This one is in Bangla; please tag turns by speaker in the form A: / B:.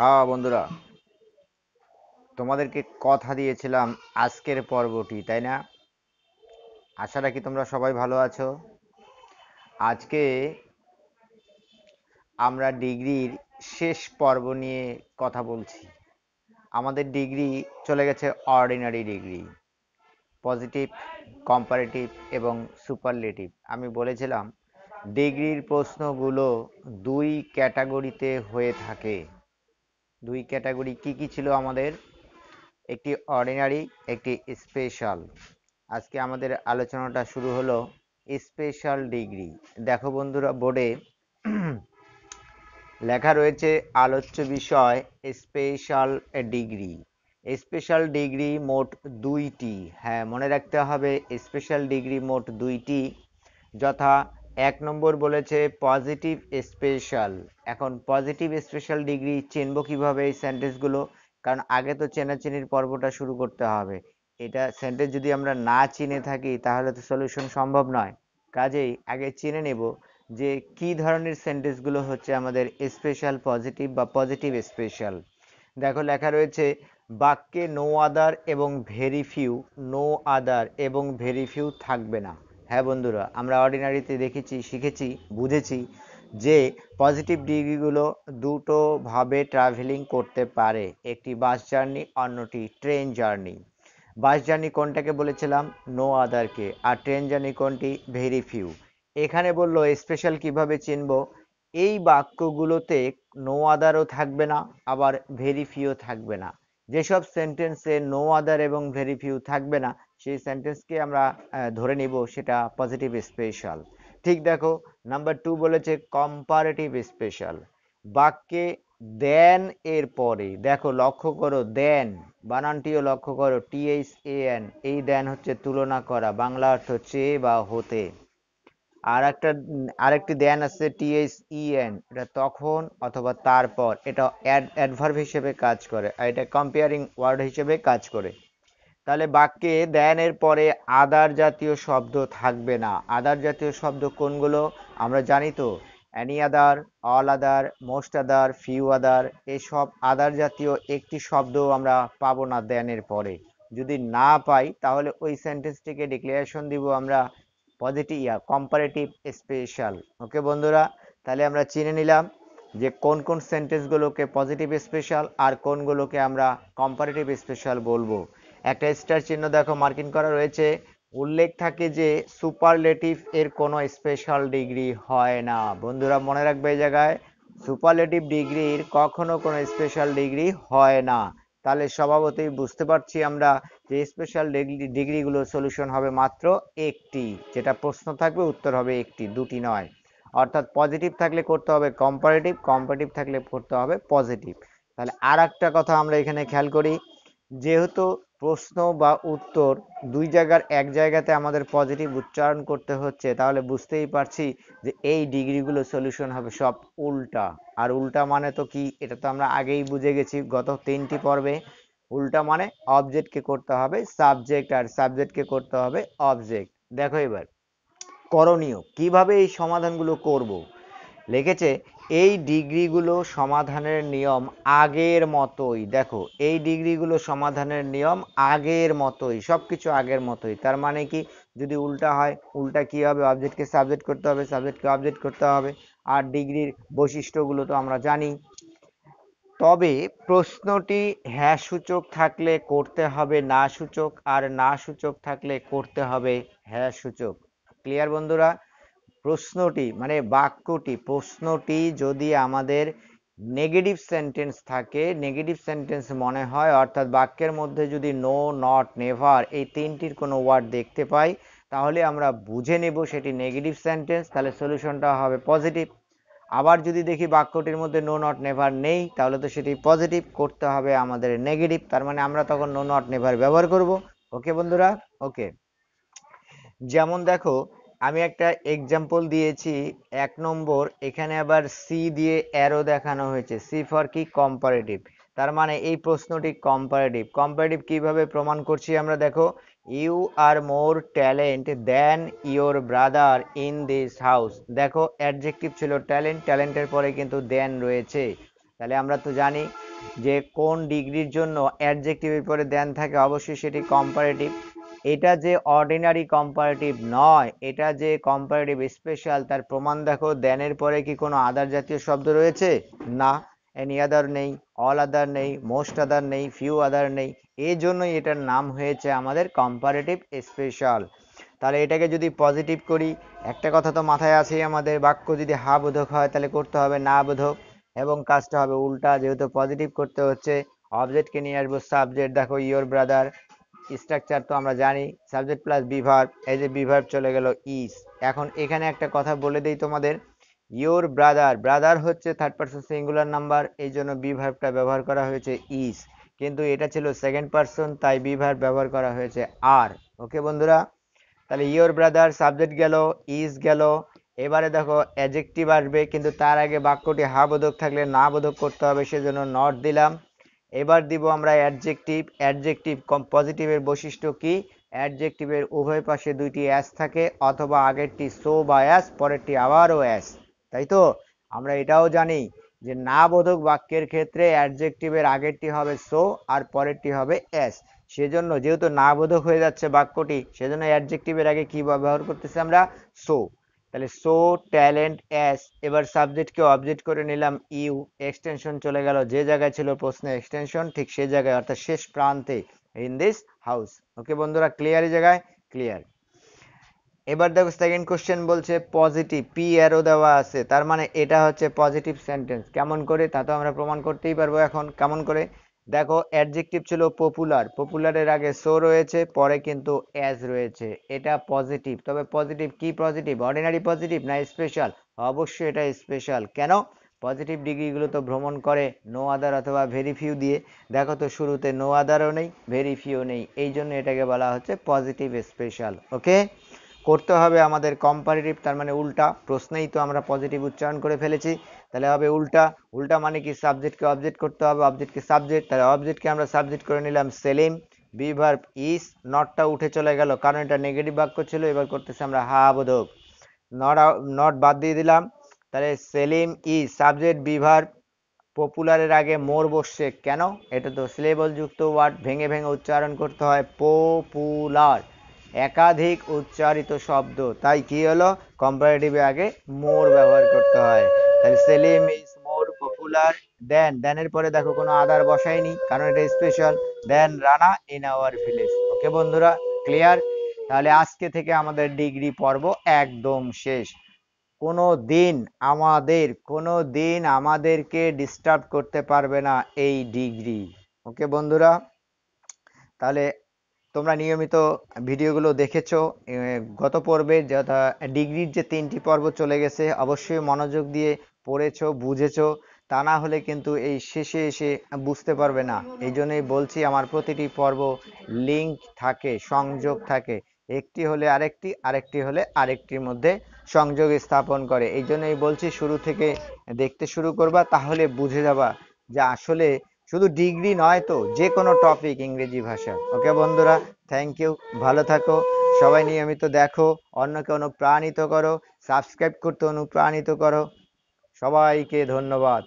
A: হ্যাঁ বন্ধুরা তোমাদেরকে কথা দিয়েছিলাম আজকের পর্বটি তাই না আশা রাখি তোমরা সবাই ভালো আছো আজকে আমরা ডিগ্রির শেষ পর্ব নিয়ে কথা বলছি আমাদের ডিগ্রি চলে গেছে অর্ডিনারি ডিগ্রি পজিটিভ কম্পারেটিভ এবং সুপারলেটিভ আমি বলেছিলাম ডিগ্রির প্রশ্নগুলো দুই ক্যাটাগরিতে হয়ে থাকে দুই ক্যাটাগরি কি কি ছিল আমাদের একটি অর্ডিনারি একটি স্পেশাল আজকে আমাদের আলোচনাটা শুরু হলো স্পেশাল ডিগ্রি দেখো বন্ধুরা বোর্ডে লেখা রয়েছে আলোচ্য বিষয় স্পেশাল ডিগ্রি স্পেশাল ডিগ্রি মোট দুইটি হ্যাঁ মনে রাখতে হবে স্পেশাল ডিগ্রি মোট দুইটি যথা এক নম্বর বলেছে পজিটিভ স্পেশাল এখন পজিটিভ স্পেশাল ডিগ্রি চিনব কিভাবে এই সেন্টেন্সগুলো কারণ আগে তো চেনাচিনির পর্বটা শুরু করতে হবে এটা সেন্টেন্স যদি আমরা না চিনে থাকি তাহলে তো সলিউশন সম্ভব নয় কাজেই আগে চিনে নেব যে কি ধরনের সেন্টেন্সগুলো হচ্ছে আমাদের স্পেশাল পজিটিভ বা পজিটিভ স্পেশাল দেখো লেখা রয়েছে বাক্যে নো আদার এবং ভেরি ফিউ নো আদার এবং ভেরি ফিউ থাকবে না হ্যাঁ বন্ধুরা আমরা অর্ডিনারিতে দেখেছি শিখেছি বুঝেছি যে পজিটিভ ডিগ্রিগুলো দুটোভাবে ট্রাভেলিং করতে পারে একটি বাস জার্নি অন্যটি ট্রেন জার্নি বাস জার্নি কোনটাকে বলেছিলাম নো আদারকে আর ট্রেন জার্নি কোনটি ভেরি ফিউ এখানে বললো স্পেশাল কিভাবে চিনব এই বাক্যগুলোতে নো আদারও থাকবে না আবার ভেরি ফিউ থাকবে না যেসব সেন্টেন্সে নো আদার এবং ভেরি ফিউ থাকবে না সেই সেন্টেন্সকে আমরা ধরে নিব সেটা পজিটিভ স্পেশাল ঠিক দেখো নাম্বার টু বলেছে কম্পারেটিভ স্পেশাল বাক্যে দেন এর পরে দেখো লক্ষ্য করো দেন বানানটিও লক্ষ্য করো টিএইচ এ এন এই দেন হচ্ছে তুলনা করা বাংলা অর্থ চেয়ে বা হতে আর একটা আরেকটি দেন আছে টিএসইএন e এটা তখন অথবা তারপর এটা অ্যাডভার্ব হিসেবে কাজ করে আর এটা কম্পেয়ারিং ওয়ার্ড হিসেবে কাজ করে তাহলে বাক্যে দেনের পরে আদার জাতীয় শব্দ থাকবে না আদার জাতীয় শব্দ কোনগুলো আমরা জানি তো any other all other most other few other এসব আদার জাতীয় একটি শব্দ আমরা পাবো না দেনের পরে যদি না পাই তাহলে ওই সেন্টেন্সটিকে ডিক্লারেশন দিব আমরা পজিটিভ ইয়া কম্পারেটিভ স্পেশাল ওকে বন্ধুরা তাহলে আমরা চিনে নিলাম যে কোন কোন সেন্টেন্সগুলোকে পজিটিভ স্পেশাল আর কোনগুলোকে আমরা কম্পারেটিভ স্পেশাল বলবো একটা স্টার চিহ্ন দেখো মার্কিং করা রয়েছে উল্লেখ থাকে যে সুপারলেটিভ এর কোনো স্পেশাল ডিগ্রি হয় না বন্ধুরা মনে রাখবে এই জায়গায় সুপারলেটিভ ডিগ্রির কখনো কোনো স্পেশাল ডিগ্রি হয় না তাহলে স্বভাবতই বুঝতে পারছি আমরা যে স্পেশাল ডিগ্রি ডিগ্রিগুলোর সলিউশন হবে মাত্র একটি যেটা প্রশ্ন থাকবে উত্তর হবে একটি দুটি নয় অর্থাৎ পজিটিভ থাকলে করতে হবে কম্পারেটিভ কম্পারেটিভ থাকলে করতে হবে পজিটিভ তাহলে আর একটা কথা আমরা এখানে খেয়াল করি যেহেতু প্রশ্ন বা উত্তর দুই জায়গার এক জায়গাতে আমাদের পজিটিভ উচ্চারণ করতে হচ্ছে তাহলে বুঝতেই পারছি যে এই ডিগ্রিগুলো সলিউশন হবে সব উল্টা আর উল্টা মানে তো কি এটা তো আমরা আগেই বুঝে গেছি গত তিনটি পর্বে উল্টা মানে অবজেক্টকে করতে হবে সাবজেক্ট আর সাবজেক্টকে করতে হবে অবজেক্ট দেখো এবার করণীয় কিভাবে এই সমাধানগুলো করব লিখেছে এই ডিগ্রিগুলো সমাধানের নিয়ম আগের মতোই দেখো এই ডিগ্রিগুলো সমাধানের নিয়ম আগের মতোই সব কিছু আগের মতোই তার মানে কি যদি উল্টা হয় উল্টা কি হবে অবজেক্টকে সাবজেক্ট করতে হবে সাবজেক্টকে অবজেক্ট করতে হবে আর ডিগ্রির বৈশিষ্ট্যগুলো তো আমরা জানি তবে প্রশ্নটি হ্যাঁ সূচক থাকলে করতে হবে না সূচক আর না সূচক থাকলে করতে হবে হ্যাঁ সূচক ক্লিয়ার বন্ধুরা প্রশ্নটি মানে বাক্যটি প্রশ্নটি যদি আমাদের নেগেটিভ সেন্টেন্স থাকে নেগেটিভ সেন্টেন্স মনে হয় অর্থাৎ বাক্যের মধ্যে যদি নো নট নেভার এই তিনটির কোনো ওয়ার্ড দেখতে পাই তাহলে আমরা বুঝে নেব সেটি নেগেটিভ সেন্টেন্স তাহলে সলিউশনটা হবে পজিটিভ আবার যদি দেখি বাক্যটির মধ্যে নো নট নেভার নেই তাহলে তো সেটি পজিটিভ করতে হবে আমাদের নেগেটিভ তার মানে আমরা তখন নো নট নেভার ব্যবহার করব ওকে বন্ধুরা ওকে যেমন দেখো আমি একটা এক্সাম্পল দিয়েছি এক নম্বর এখানে আবার সি দিয়ে অ্যারো দেখানো হয়েছে সি ফর কি কম্পারেটিভ তার মানে এই প্রশ্নটি কম্পারেটিভ কম্পারেটিভ কিভাবে প্রমাণ করছি আমরা দেখো you are more talent than your brother in this house দেখো অ্যাডজেক্টিভ ছিল ট্যালেন্ট ট্যালেন্টের পরে কিন্তু দেন রয়েছে তাহলে আমরা তো জানি যে কোন ডিগ্রির জন্য অ্যাডজেক্টিভের পরে দেন থাকে অবশ্যই সেটি কম্পারেটিভ এটা যে অর্ডিনারি কম্পারেটিভ নয় এটা যে কম্পারেটিভ স্পেশাল তার প্রমাণ দেখো দেনের পরে কি কোনো আদার জাতীয় শব্দ রয়েছে না এনি আদার নেই অল আদার নেই মোস্ট আদার নেই ফিউ আদার নেই এই জন্যই এটার নাম হয়েছে আমাদের কম্পারেটিভ স্পেশাল তাহলে এটাকে যদি পজিটিভ করি একটা কথা তো মাথায় আছেই আমাদের বাক্য যদি হা বোধক হয় তাহলে করতে হবে না বোধক এবং কাজটা হবে উল্টা যেহেতু পজিটিভ করতে হচ্ছে অবজেক্টকে নিয়ে আসবো সাবজেক্ট দেখো ইয়োর ব্রাদার স্ট্রাকচার তো আমরা জানি সাবজেক্ট প্লাস বিভার্ব এই যে বিভার্ব চলে গেল ইস এখন এখানে একটা কথা বলে দেই তোমাদের ইয়োর ব্রাদার ব্রাদার হচ্ছে থার্ড পার্সন সিঙ্গুলার নাম্বার এই জন্য বিভার্বটা ব্যবহার করা হয়েছে ইস কিন্তু এটা ছিল সেকেন্ড পার্সন তাই বিভার ব্যবহার করা হয়েছে আর ওকে বন্ধুরা তাহলে ইয়োর ব্রাদার সাবজেক্ট গেল ইজ গেল এবারে দেখো অ্যাজেক্টিভ আসবে কিন্তু তার আগে বাক্যটি হা বোধক থাকলে না বোধক করতে হবে সেজন্য নট দিলাম এবার দিব আমরা অ্যাডজেক্টিভ অ্যাডজেক্টিভ পজিটিভের বৈশিষ্ট্য কি অ্যাডজেক্টিভের উভয় পাশে দুইটি অ্যাস থাকে অথবা আগেরটি সো বা অ্যাস পরেরটি আবারও অ্যাস তাই তো আমরা এটাও জানি যে না বোধক বাক্যের ক্ষেত্রে অ্যাডজেক্টিভের আগেরটি হবে সো আর পরেরটি হবে অ্যাস সেজন্য যেহেতু না বোধক হয়ে যাচ্ছে বাক্যটি সেজন্য অ্যাডজেক্টিভের আগে কি ব্যবহার করতেছি আমরা সো তাহলে সো ট্যালেন্ট অ্যাস এবার সাবজেক্টকে অবজেক্ট করে নিলাম ইউ এক্সটেনশন চলে গেল যে জায়গায় ছিল প্রশ্নে এক্সটেনশন ঠিক সেই জায়গায় অর্থাৎ শেষ প্রান্তে ইন দিস হাউস ওকে বন্ধুরা ক্লিয়ার এই জায়গায় ক্লিয়ার এবার দেখো সেকেন্ড কোশ্চেন বলছে পজিটিভ পি অ্যারো দেওয়া আছে তার মানে এটা হচ্ছে পজিটিভ সেন্টেন্স কেমন করে তা তো আমরা প্রমাণ করতেই পারবো এখন কেমন করে দেখো অ্যাডজেক্টিভ ছিল পপুলার পপুলারের আগে সো রয়েছে পরে কিন্তু অ্যাজ রয়েছে এটা পজিটিভ তবে পজিটিভ কি পজিটিভ অর্ডিনারি পজিটিভ না স্পেশাল অবশ্যই এটা স্পেশাল কেন পজিটিভ ডিগ্রিগুলো তো ভ্রমণ করে নো আদার অথবা ভেরি ফিউ দিয়ে দেখো তো শুরুতে নো আদারও নেই ভেরি ফিউ নেই এই জন্য এটাকে বলা হচ্ছে পজিটিভ স্পেশাল ওকে করতে হবে আমাদের কম্পারেটিভ তার মানে উল্টা প্রশ্নেই তো আমরা পজিটিভ উচ্চারণ করে ফেলেছি তাহলে হবে উল্টা উল্টা মানে কি সাবজেক্টকে অবজেক্ট করতে হবে অবজেক্টকে সাবজেক্ট তাহলে অবজেক্টকে আমরা সাবজেক্ট করে নিলাম সেলিম বিভার ইস নটটা উঠে চলে গেল কারণ এটা নেগেটিভ বাক্য ছিল এবার করতেছি আমরা হা আবোধক নট নট বাদ দিয়ে দিলাম তাহলে সেলিম ই সাবজেক্ট বিভার পপুলারের আগে মোর বসছে কেন এটা তো সিলেবল যুক্ত ওয়ার্ড ভেঙে ভেঙে উচ্চারণ করতে হয় পপুলার একাধিক উচ্চারিত শব্দ তাই কি হলো কম্পারেটিভ আগে মোর ব্যবহার করতে হয় তাহলে Salim is more popular than দেনের পরে দেখো কোনো আদার বসায়নি কারণ এটা special than Rana in our village okay বন্ধুরা ক্লিয়ার তাহলে আজকে থেকে আমাদের ডিগ্রি পর্ব একদম শেষ কোনো দিন আমাদের কোনো দিন আমাদেরকে ডিস্টার্ব করতে পারবে না এই ডিগ্রি ওকে বন্ধুরা তাহলে তোমরা নিয়মিত ভিডিওগুলো দেখেছ গত পর্বে যথা ডিগ্রির যে তিনটি পর্ব চলে গেছে অবশ্যই মনোযোগ দিয়ে পড়েছ বুঝেছ তা না হলে কিন্তু এই শেষে এসে বুঝতে পারবে না এই জন্যই বলছি আমার প্রতিটি পর্ব লিঙ্ক থাকে সংযোগ থাকে একটি হলে আরেকটি আরেকটি হলে আরেকটির মধ্যে সংযোগ স্থাপন করে এই জন্যই বলছি শুরু থেকে দেখতে শুরু করবা তাহলে বুঝে যাবা যে আসলে শুধু ডিগ্রি নয় তো যে কোনো টপিক ইংরেজি ভাষা ওকে বন্ধুরা থ্যাংক ইউ ভালো থাকো সবাই নিয়মিত দেখো অন্যকে অনুপ্রাণিত করো সাবস্ক্রাইব করতে অনুপ্রাণিত করো সবাইকে ধন্যবাদ